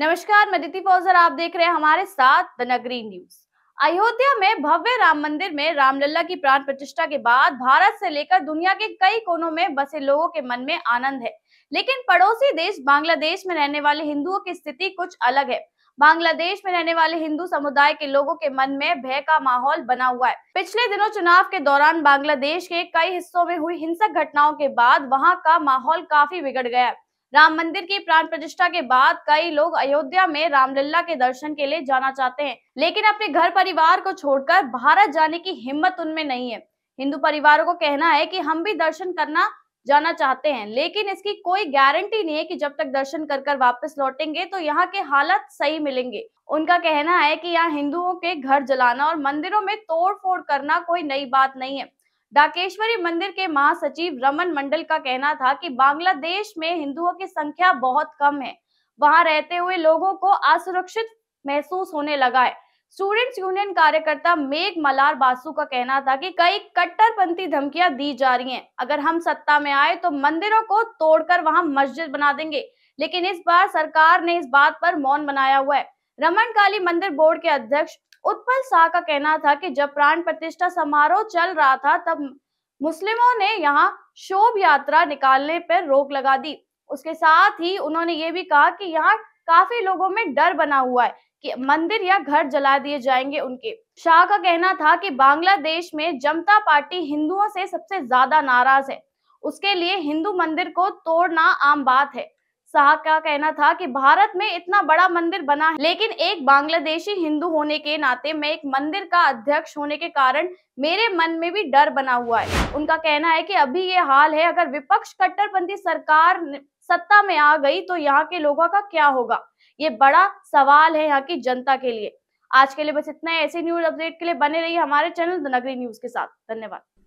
नमस्कार मैं दिति फौजर आप देख रहे हैं हमारे साथ द नगरी न्यूज अयोध्या में भव्य राम मंदिर में रामलला की प्राण प्रतिष्ठा के बाद भारत से लेकर दुनिया के कई कोनों में बसे लोगों के मन में आनंद है लेकिन पड़ोसी देश बांग्लादेश में रहने वाले हिंदुओं की स्थिति कुछ अलग है बांग्लादेश में रहने वाले हिंदू समुदाय के लोगों के मन में भय का माहौल बना हुआ है पिछले दिनों चुनाव के दौरान बांग्लादेश के कई हिस्सों में हुई हिंसक घटनाओं के बाद वहां का माहौल काफी बिगड़ गया है राम मंदिर की प्राण प्रतिष्ठा के बाद कई लोग अयोध्या में रामलीला के दर्शन के लिए जाना चाहते हैं लेकिन अपने घर परिवार को छोड़कर भारत जाने की हिम्मत उनमें नहीं है हिंदू परिवारों को कहना है कि हम भी दर्शन करना जाना चाहते हैं लेकिन इसकी कोई गारंटी नहीं है कि जब तक दर्शन कर कर वापस लौटेंगे तो यहाँ के हालत सही मिलेंगे उनका कहना है कि यहाँ हिंदुओं के घर जलाना और मंदिरों में तोड़ फोड़ करना कोई नई बात नहीं है डाकेश्वरी मंदिर के महासचिव रमन मंडल का कहना था कि बांग्लादेश में हिंदुओं की संख्या बहुत कम है वहां रहते हुए लोगों को असुरक्षित महसूस होने लगा है स्टूडेंट्स यूनियन कार्यकर्ता मेघ मलार बासु का कहना था कि कई कट्टरपंथी धमकियां दी जा रही हैं अगर हम सत्ता में आए तो मंदिरों को तोड़कर वहां मस्जिद बना देंगे लेकिन इस बार सरकार ने इस बात पर मौन बनाया हुआ है रमन काली मंदिर बोर्ड के अध्यक्ष उत्पल शाह का कहना था कि जब प्राण प्रतिष्ठा समारोह चल रहा था तब मुस्लिमों ने यहाँ शोभ यात्रा निकालने पर रोक लगा दी उसके साथ ही उन्होंने ये भी कहा कि यहाँ काफी लोगों में डर बना हुआ है कि मंदिर या घर जला दिए जाएंगे उनके शाह का कहना था कि बांग्लादेश में जनता पार्टी हिंदुओं से सबसे ज्यादा नाराज है उसके लिए हिंदू मंदिर को तोड़ना आम बात है शाह का कहना था कि भारत में इतना बड़ा मंदिर बना है लेकिन एक बांग्लादेशी हिंदू होने के नाते मैं एक मंदिर का अध्यक्ष होने के कारण मेरे मन में भी डर बना हुआ है उनका कहना है कि अभी ये हाल है अगर विपक्ष कट्टरपंथी सरकार सत्ता में आ गई तो यहाँ के लोगों का क्या होगा ये बड़ा सवाल है यहाँ की जनता के लिए आज के लिए बस इतना ऐसे न्यूज अपडेट के लिए बने रही हमारे चैनल नगरी न्यूज के साथ धन्यवाद